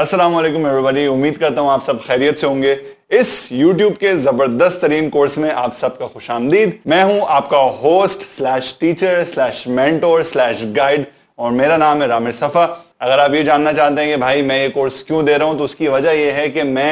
अस्सलाम वालेकुम एवरीबॉडी उम्मीद करता हूँ आप सब खैरियत से होंगे इस YouTube के जबरदस्त तरीन कोर्स में आप सबका खुश आमदीद मैं हूँ आपका host slash teacher slash mentor slash guide और मेरा नाम है रामिर सफ़ा अगर आप ये जानना चाहते हैं कि भाई मैं ये कोर्स क्यों दे रहा हूँ तो उसकी वजह यह है कि मैं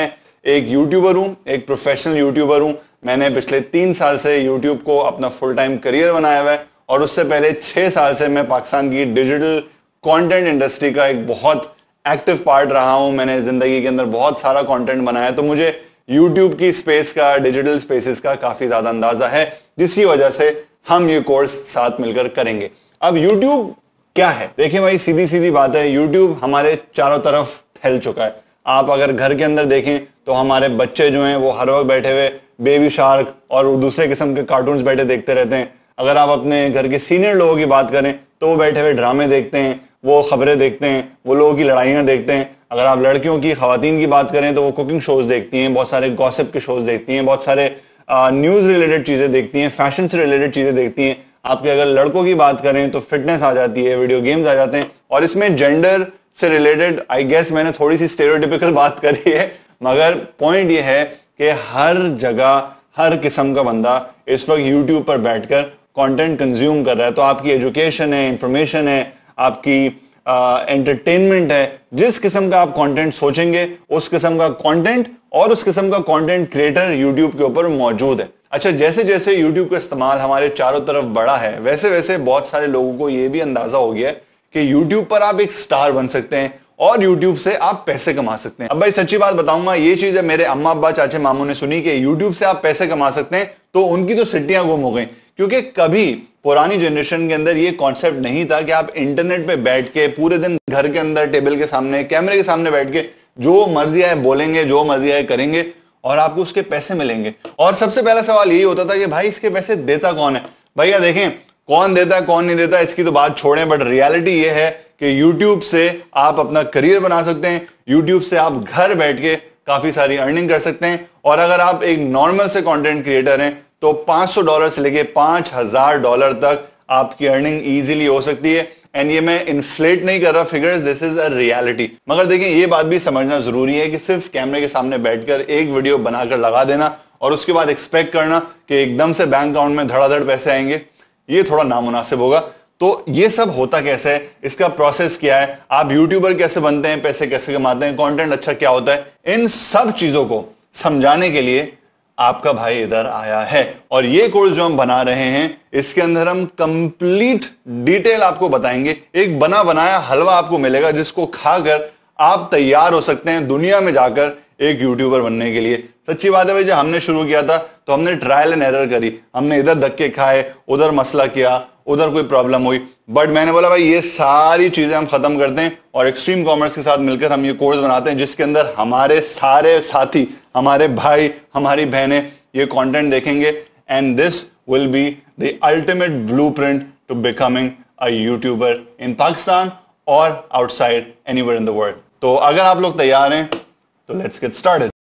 एक यूट्यूबर हूँ एक प्रोफेशनल यूट्यूबर हूँ मैंने पिछले तीन साल से यूट्यूब को अपना फुल टाइम करियर बनाया हुआ है और उससे पहले छः साल से मैं पाकिस्तान की डिजिटल कॉन्टेंट इंडस्ट्री का एक बहुत एक्टिव पार्ट रहा हूं मैंने जिंदगी के अंदर बहुत सारा कंटेंट बनाया तो मुझे यूट्यूब की स्पेस का डिजिटल स्पेसिस का काफी ज्यादा अंदाजा है जिसकी वजह से हम ये कोर्स साथ मिलकर करेंगे अब यूट्यूब क्या है देखिए भाई सीधी सीधी बात है यूट्यूब हमारे चारों तरफ फैल चुका है आप अगर घर के अंदर देखें तो हमारे बच्चे जो हैं वो हर वक्त बैठे हुए बेबी शार्क और दूसरे किस्म के कार्टून बैठे देखते रहते हैं अगर आप अपने घर के सीनियर लोगों की बात करें तो वो बैठे हुए ड्रामे देखते हैं वो खबरें देखते हैं वो लोगों की लड़ाइयाँ देखते हैं अगर आप लड़कियों की खातन की बात करें तो वो कुकिंग शोज देखती हैं बहुत सारे गॉसिप के शोज देखती हैं बहुत सारे न्यूज़ रिलेटेड चीज़ें देखती हैं फैशन से रिलेटेड चीज़ें देखती हैं आपके अगर लड़कों की बात करें तो फिटनेस आ जाती है वीडियो गेम्स आ जाते हैं और इसमें जेंडर से रिलेटेड आई गेस मैंने थोड़ी सी स्टेरियोटिपिकल बात करी है मगर पॉइंट ये है कि हर जगह हर किस्म का बंदा इस वक्त यूट्यूब पर बैठकर कंटेंट कंज्यूम कर रहा है तो आपकी एजुकेशन है इंफॉर्मेशन है आपकी एंटरटेनमेंट है जिस किस्म का आप कंटेंट सोचेंगे उस किस्म का कंटेंट और उस किस्म का कंटेंट क्रिएटर यूट्यूब के ऊपर मौजूद है अच्छा जैसे जैसे यूट्यूब का इस्तेमाल हमारे चारों तरफ बड़ा है वैसे वैसे बहुत सारे लोगों को यह भी अंदाजा हो गया है कि यूट्यूब पर आप एक स्टार बन सकते हैं और यूट्यूब से आप पैसे कमा सकते हैं अब भाई सच्ची बात बताऊंगा ये चीज है मेरे अम्मा अब्बा चाचे मामू ने सुनी कि यूट्यूब से आप पैसे कमा सकते हैं तो उनकी तो सिट्टियां गुम हो गई क्योंकि कभी पुरानी जनरेशन के अंदर ये कॉन्सेप्ट नहीं था कि आप इंटरनेट पे बैठ के पूरे दिन घर के अंदर टेबल के सामने कैमरे के सामने बैठ के जो मर्जी आए बोलेंगे जो मर्जी आए करेंगे और आपको उसके पैसे मिलेंगे और सबसे पहला सवाल यही होता था कि भाई इसके पैसे देता कौन है भैया देखें कौन देता है कौन नहीं देता इसकी तो बात छोड़े बट रियलिटी ये है कि यूट्यूब से आप अपना करियर बना सकते हैं यूट्यूब से आप घर बैठ के काफी सारी अर्निंग कर सकते हैं और अगर आप एक नॉर्मल से कंटेंट क्रिएटर हैं तो 500 डॉलर से लेके 5000 डॉलर तक आपकी अर्निंग इजीली हो सकती है एंड ये मैं इन्फ्लेट नहीं कर रहा figures this is a reality मगर देखिए ये बात भी समझना जरूरी है कि सिर्फ कैमरे के सामने बैठकर एक वीडियो बनाकर लगा देना और उसके बाद एक्सपेक्ट करना कि एकदम से बैंक अकाउंट में धड़ाधड़ पैसे आएंगे ये थोड़ा नामुनासिब होगा तो ये सब होता कैसे है इसका प्रोसेस क्या है आप यूट्यूबर कैसे बनते हैं पैसे कैसे कमाते हैं कंटेंट अच्छा क्या होता है इन सब चीजों को समझाने के लिए आपका भाई इधर आया है और ये कोर्स जो हम बना रहे हैं इसके अंदर हम कंप्लीट डिटेल आपको बताएंगे एक बना बनाया हलवा आपको मिलेगा जिसको खाकर आप तैयार हो सकते हैं दुनिया में जाकर एक यूट्यूबर बनने के लिए सच्ची बात है भाई जब हमने शुरू किया था तो हमने ट्रायल एंड एरर करी हमने इधर धक्के खाए उधर मसला किया उधर कोई प्रॉब्लम हुई बट मैंने बोला भाई ये सारी चीजें हम खत्म करते हैं और एक्सट्रीम कॉमर्स के साथ मिलकर हम ये कोर्स बनाते हैं जिसके अंदर हमारे सारे साथी हमारे भाई हमारी बहनें ये कंटेंट देखेंगे and this will be the ultimate blueprint to becoming a YouTuber in Pakistan और outside any in the world तो अगर आप लोग तैयार हैं तो लेट्स गेट स्टार्टेड